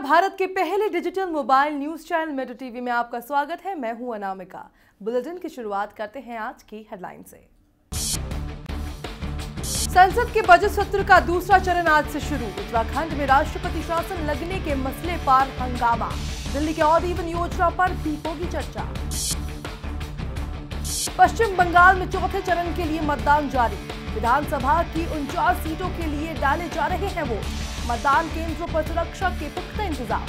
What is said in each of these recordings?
नमस्कार भारत के पहले डिजिटल मोबाइल न्यूज चैनल मेटो टीवी में आपका स्वागत है मैं हूं अनामिका बुलेटिन की शुरुआत करते हैं आज की हेडलाइन से संसद के बजट सत्र का दूसरा चरण आज से शुरू उत्तराखंड में राष्ट्रपति शासन लगने के मसले पर हंगामा दिल्ली के और इवन योजना पर भी होगी चर्चा पश्चिम बंगाल में चौथे चरण के लिए मतदान जारी विधानसभा की उनचास सीटों के लिए डाले जा रहे हैं वोट मतदान केंद्रों पर सुरक्षा के पुख्ता इंतजाम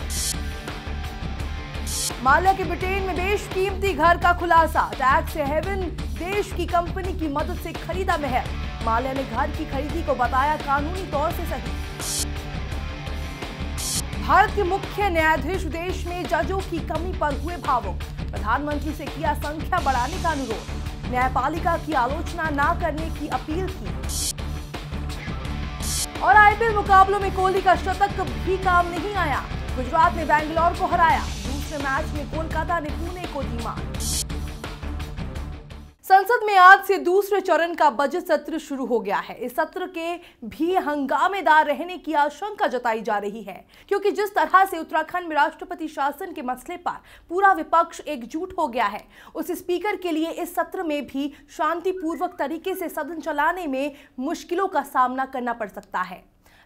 माल्या के ब्रिटेन में देश कीमती घर का खुलासा टैक्स हेवन देश की कंपनी की मदद से खरीदा महल माल्या ने घर की खरीदी को बताया कानूनी तौर से सही भारत के मुख्य न्यायाधीश देश में जजों की कमी पर हुए भावुक प्रधानमंत्री से किया संख्या बढ़ाने का अनुरोध न्यायपालिका की आलोचना न करने की अपील की और आईपीएल मुकाबलों में कोहली का शतक भी काम नहीं आया गुजरात ने बैंगलोर को हराया दूसरे मैच में कोलकाता ने पुणे को दी संसद में आज से दूसरे चरण का बजट सत्र शुरू हो गया है इस सत्र के भी हंगामेदार रहने की आशंका जताई जा रही है क्योंकि जिस तरह से उत्तराखंड में राष्ट्रपति शासन के मसले पर पूरा विपक्ष एकजुट हो गया है उस स्पीकर के लिए इस सत्र में भी शांतिपूर्वक तरीके से सदन चलाने में मुश्किलों का सामना करना पड़ सकता है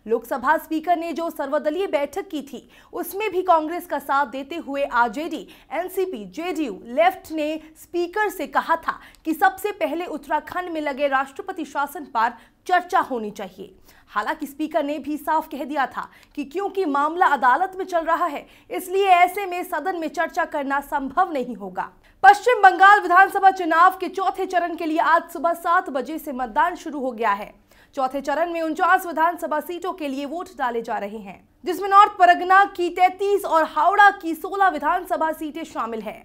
लोकसभा स्पीकर ने जो सर्वदलीय बैठक की थी उसमें भी कांग्रेस का साथ देते हुए आरजेडी एनसीपी जेडीयू लेफ्ट ने स्पीकर से कहा था कि सबसे पहले उत्तराखंड में लगे राष्ट्रपति शासन पर चर्चा होनी चाहिए हालांकि स्पीकर ने भी साफ कह दिया था कि क्योंकि मामला अदालत में चल रहा है इसलिए ऐसे में सदन में चर्चा करना संभव नहीं होगा पश्चिम बंगाल विधानसभा चुनाव के चौथे चरण के लिए आज सुबह सात बजे से मतदान शुरू हो गया है चौथे चरण में उनचास विधानसभा सीटों के लिए वोट डाले जा रहे हैं जिसमें नॉर्थ परगना की तैतीस और हावड़ा की सोलह विधानसभा सीटें शामिल हैं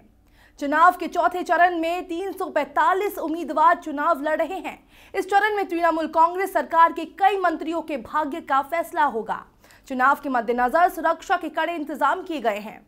चुनाव के चौथे चरण में 345 उम्मीदवार चुनाव लड़ रहे हैं इस चरण में तृणमूल कांग्रेस सरकार के कई मंत्रियों के भाग्य का फैसला होगा चुनाव के मद्देनजर सुरक्षा के कड़े इंतजाम किए गए हैं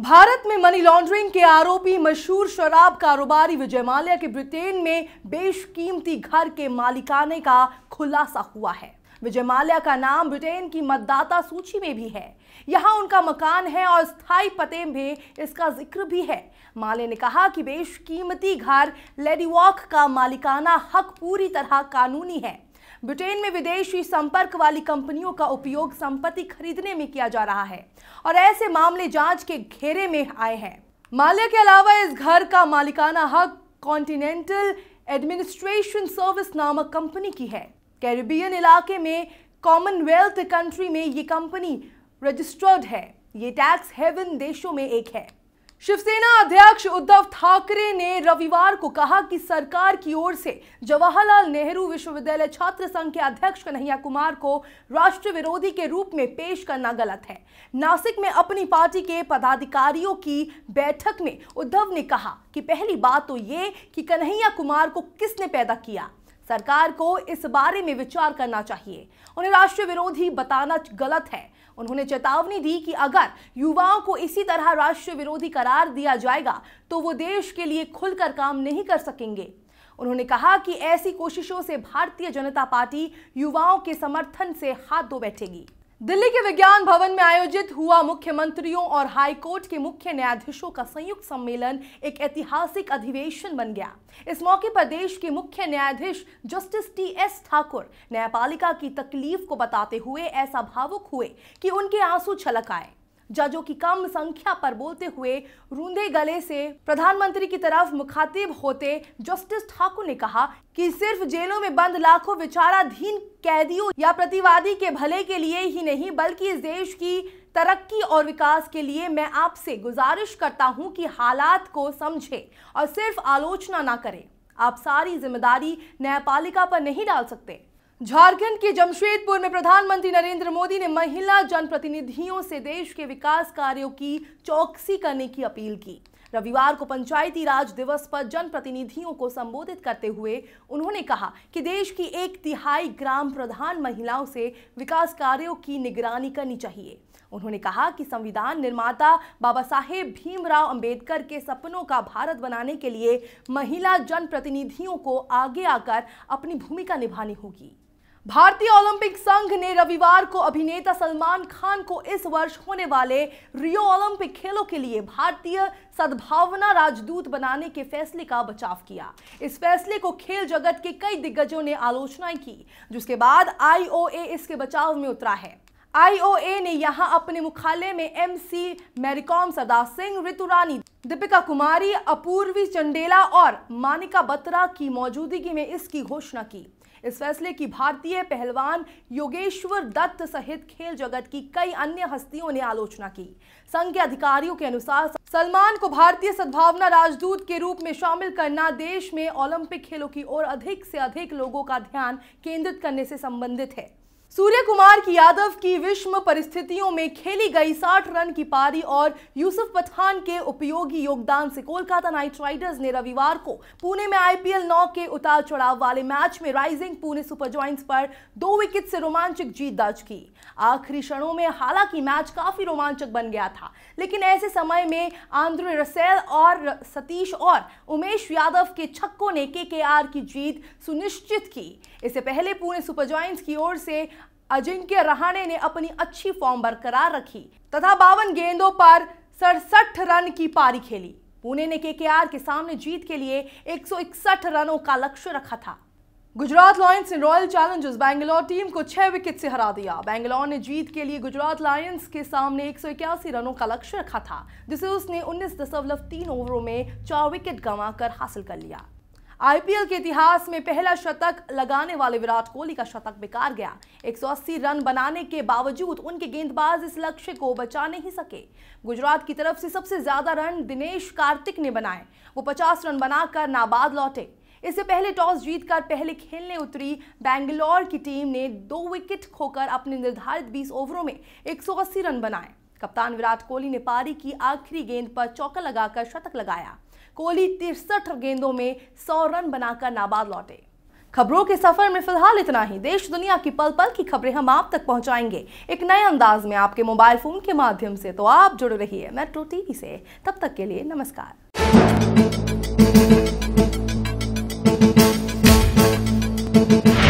भारत में मनी लॉन्ड्रिंग के आरोपी मशहूर शराब कारोबारी विजय माल्या के ब्रिटेन में बेशकीमती घर के मालिकाने का खुलासा हुआ है विजय माल्या का नाम ब्रिटेन की मतदाता सूची में भी है यहाँ उनका मकान है और स्थायी पते में इसका जिक्र भी है माले ने कहा कि बेशकीमती घर लेडीवॉक का मालिकाना हक पूरी तरह कानूनी है ब्रिटेन में विदेशी संपर्क वाली कंपनियों का उपयोग संपत्ति खरीदने में किया जा रहा है और ऐसे मामले जांच के घेरे में आए हैं माल्या के अलावा इस घर का मालिकाना हक कॉन्टिनेंटल एडमिनिस्ट्रेशन सर्विस नामक कंपनी की है कैरिबियन इलाके में कॉमनवेल्थ कंट्री में ये कंपनी रजिस्टर्ड है ये टैक्स हेवन देशों में एक है शिवसेना अध्यक्ष उद्धव ठाकरे ने रविवार को कहा कि सरकार की ओर से जवाहरलाल नेहरू विश्वविद्यालय छात्र संघ के अध्यक्ष कन्हैया कुमार को राष्ट्र विरोधी के रूप में पेश करना गलत है नासिक में अपनी पार्टी के पदाधिकारियों की बैठक में उद्धव ने कहा कि पहली बात तो ये कि कन्हैया कुमार को किसने पैदा किया सरकार को इस बारे में विचार करना चाहिए उन्हें राष्ट्र विरोधी बताना गलत है उन्होंने चेतावनी दी कि अगर युवाओं को इसी तरह राष्ट्र विरोधी करार दिया जाएगा तो वो देश के लिए खुलकर काम नहीं कर सकेंगे उन्होंने कहा कि ऐसी कोशिशों से भारतीय जनता पार्टी युवाओं के समर्थन से हाथ धो बैठेगी दिल्ली के विज्ञान भवन में आयोजित हुआ मुख्यमंत्रियों और हाईकोर्ट के मुख्य न्यायाधीशों का संयुक्त सम्मेलन एक ऐतिहासिक अधिवेशन बन गया इस मौके पर देश के मुख्य न्यायाधीश जस्टिस टी एस ठाकुर न्यायपालिका की तकलीफ को बताते हुए ऐसा भावुक हुए कि उनके आंसू छलक आए जजों की कम संख्या पर बोलते हुए रूंधे गले से प्रधानमंत्री की तरफ मुखातिब होते जस्टिस ठाकुर ने कहा कि सिर्फ जेलों में बंद लाखों विचाराधीन कैदियों या प्रतिवादी के भले के लिए ही नहीं बल्कि इस देश की तरक्की और विकास के लिए मैं आपसे गुजारिश करता हूं कि हालात को समझे और सिर्फ आलोचना ना करें आप सारी जिम्मेदारी न्यायपालिका पर नहीं डाल सकते झारखंड के जमशेदपुर में प्रधानमंत्री नरेंद्र मोदी ने महिला जनप्रतिनिधियों से देश के विकास कार्यों की चौकसी करने की अपील की रविवार को पंचायती राज दिवस पर जनप्रतिनिधियों को संबोधित करते हुए उन्होंने कहा कि देश की एक तिहाई ग्राम प्रधान महिलाओं से विकास कार्यों की निगरानी करनी चाहिए उन्होंने कहा कि संविधान निर्माता बाबा साहेब भीमराव अंबेडकर के सपनों का भारत बनाने के लिए महिला जनप्रतिनिधियों को आगे आकर अपनी भूमिका निभानी होगी भारतीय ओलंपिक संघ ने रविवार को अभिनेता सलमान खान को इस वर्ष होने वाले रियो ओलंपिक खेलों के लिए भारतीय सद्भावना राजदूत बनाने के फैसले का बचाव किया इस फैसले को खेल जगत के कई दिग्गजों ने आलोचनाएं की जिसके बाद आईओए इसके बचाव में उतरा है आईओए ने यहां अपने मुख्यालय में एमसी मैरीकॉम सदा सिंह ऋतु रानी दीपिका कुमारी अपूर्वी चंडेला और मानिका बत्रा की मौजूदगी में इसकी घोषणा की इस फैसले की भारतीय पहलवान योगेश्वर दत्त सहित खेल जगत की कई अन्य हस्तियों ने आलोचना की संघ के अधिकारियों के अनुसार सलमान को भारतीय सद्भावना राजदूत के रूप में शामिल करना देश में ओलंपिक खेलों की ओर अधिक से अधिक लोगों का ध्यान केंद्रित करने से संबंधित है सूर्य कुमार की यादव की विषम परिस्थितियों में खेली गई 60 रन की पारी और यूसुफ पठान के उपयोगी योगदान से कोलकाता नाइट राइडर्स ने रविवार को पुणे में आईपीएल 9 के उतार चढ़ाव वाले मैच में राइजिंग पुणे सुपर ज्वाइंट्स पर दो विकेट से रोमांचक जीत दर्ज की आखिरी क्षणों में हालांकि मैच काफी रोमांचक बन गया था लेकिन ऐसे समय में आंद्र रसेल और सतीश और उमेश यादव के छक्कों ने के की जीत सुनिश्चित की इससे पहले पुणे सुपर ज्वाइंट्स की ओर से अजिंक्य रहाणे ने अपनी अच्छी फॉर्म बरकरार रखी तथा बावन गेंदों पर सड़सठ रन की पारी खेली पुणे ने केकेआर के सामने जीत के लिए 161 रनों का लक्ष्य रखा था गुजरात लायंस ने रॉयल चैलेंजर्स बैंगलोर टीम को छह विकेट से हरा दिया बैंगलोर ने जीत के लिए गुजरात लायंस के सामने एक रनों का लक्ष्य रखा था जिसे उसने उन्नीस ओवरों में चार विकेट गंवा हासिल कर लिया आईपीएल के इतिहास में पहला शतक लगाने वाले विराट कोहली का शतक बेकार गया 180 रन बनाने के बावजूद उनके गेंदबाज इस लक्ष्य को बचा नहीं सके गुजरात की तरफ से सबसे ज्यादा रन दिनेश कार्तिक ने बनाए वो 50 रन बनाकर नाबाद लौटे इससे पहले टॉस जीतकर पहले खेलने उतरी बेंगलोर की टीम ने दो विकेट खोकर अपने निर्धारित बीस ओवरों में एक रन बनाए कप्तान विराट कोहली ने पारी की आखिरी गेंद पर चौका लगाकर शतक लगाया कोहली तिरसठ गेंदों में सौ रन बनाकर नाबाद लौटे खबरों के सफर में फिलहाल इतना ही देश दुनिया की पल पल की खबरें हम आप तक पहुंचाएंगे एक नए अंदाज में आपके मोबाइल फोन के माध्यम से तो आप जुड़ रही है मेट्रो टीवी से तब तक के लिए नमस्कार